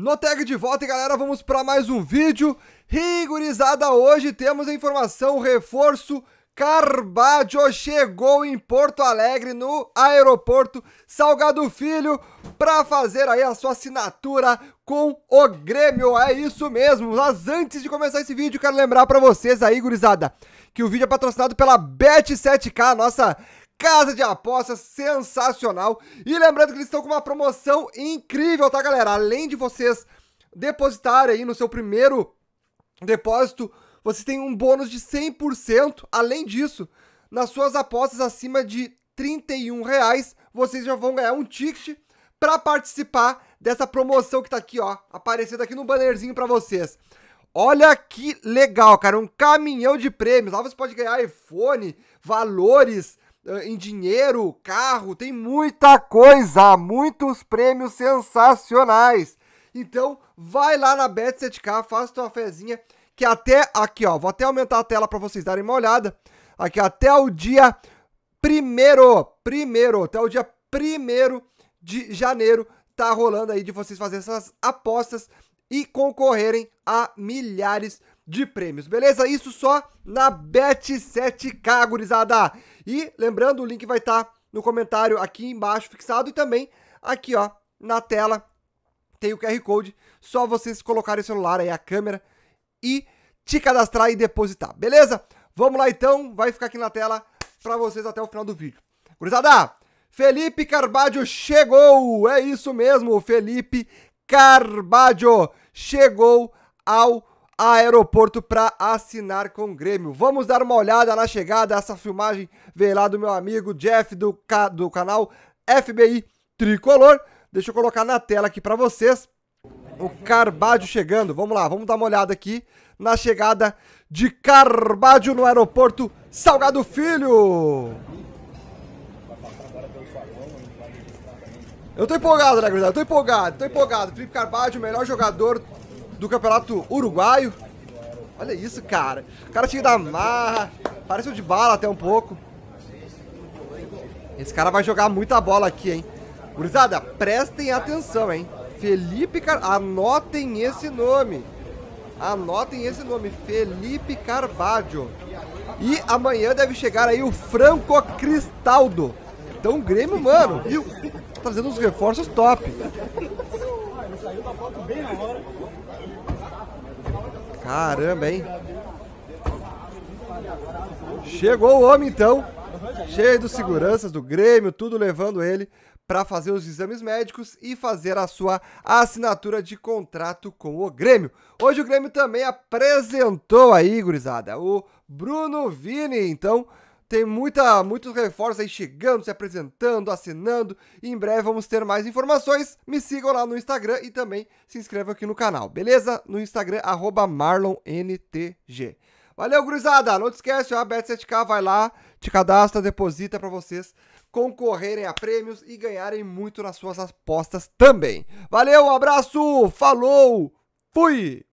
No tag de volta, galera, vamos para mais um vídeo. Rigorizada, hoje temos a informação, reforço Carbadio chegou em Porto Alegre, no aeroporto Salgado Filho, para fazer aí a sua assinatura com o Grêmio. É isso mesmo. Mas antes de começar esse vídeo, quero lembrar para vocês aí, gurizada, que o vídeo é patrocinado pela Bet7k, nossa casa de apostas sensacional. E lembrando que eles estão com uma promoção incrível, tá, galera? Além de vocês depositarem aí no seu primeiro depósito, vocês têm um bônus de 100%. Além disso, nas suas apostas acima de R$ vocês já vão ganhar um ticket para participar dessa promoção que tá aqui, ó, aparecendo aqui no bannerzinho para vocês. Olha que legal, cara, um caminhão de prêmios. Lá você pode ganhar iPhone, valores, ah, em dinheiro, carro, tem muita coisa, muitos prêmios sensacionais. Então, vai lá na Bet7k, faz tua fezinha, que até aqui, ó, vou até aumentar a tela para vocês darem uma olhada. Aqui até o dia primeiro, primeiro, até o dia primeiro de janeiro tá rolando aí de vocês fazerem essas apostas e concorrerem a milhares de de prêmios, beleza? Isso só na Bet7K, gurizada! E lembrando, o link vai estar tá no comentário aqui embaixo fixado e também aqui, ó, na tela tem o QR Code, só vocês colocarem o celular aí, a câmera e te cadastrar e depositar, beleza? Vamos lá então, vai ficar aqui na tela para vocês até o final do vídeo. Gurizada, Felipe Carbadio chegou! É isso mesmo, Felipe Carbadio chegou ao aeroporto para assinar com o Grêmio. Vamos dar uma olhada na chegada, essa filmagem veio lá do meu amigo Jeff do, do canal FBI Tricolor. Deixa eu colocar na tela aqui para vocês o Carbádio chegando. Vamos lá, vamos dar uma olhada aqui na chegada de Carbádio no aeroporto Salgado Filho. Eu tô empolgado, né, gurizada? Eu tô empolgado, tô empolgado. Felipe Carbádio, melhor jogador do Campeonato Uruguaio. Olha isso, cara. O cara tinha da marra, pareceu de bala até um pouco. Esse cara vai jogar muita bola aqui, hein. Gurizada, prestem atenção, hein. Felipe Car... Anotem esse nome. Anotem esse nome, Felipe Carvalho. E amanhã deve chegar aí o Franco Cristaldo. Então o Grêmio, mano, viu? Trazendo tá uns reforços top. Saiu da foto bem na hora. Caramba, hein? Chegou o homem então, cheio dos seguranças do Grêmio, tudo levando ele para fazer os exames médicos e fazer a sua assinatura de contrato com o Grêmio. Hoje o Grêmio também apresentou aí, gurizada, o Bruno Vini, então tem muita, muitos reforços aí chegando, se apresentando, assinando. E em breve vamos ter mais informações. Me sigam lá no Instagram e também se inscrevam aqui no canal, beleza? No Instagram, MarlonNTG. Valeu, gurizada! Não te esquece, a Bet7k vai lá, te cadastra, deposita para vocês concorrerem a prêmios e ganharem muito nas suas apostas também. Valeu, um abraço, falou, fui!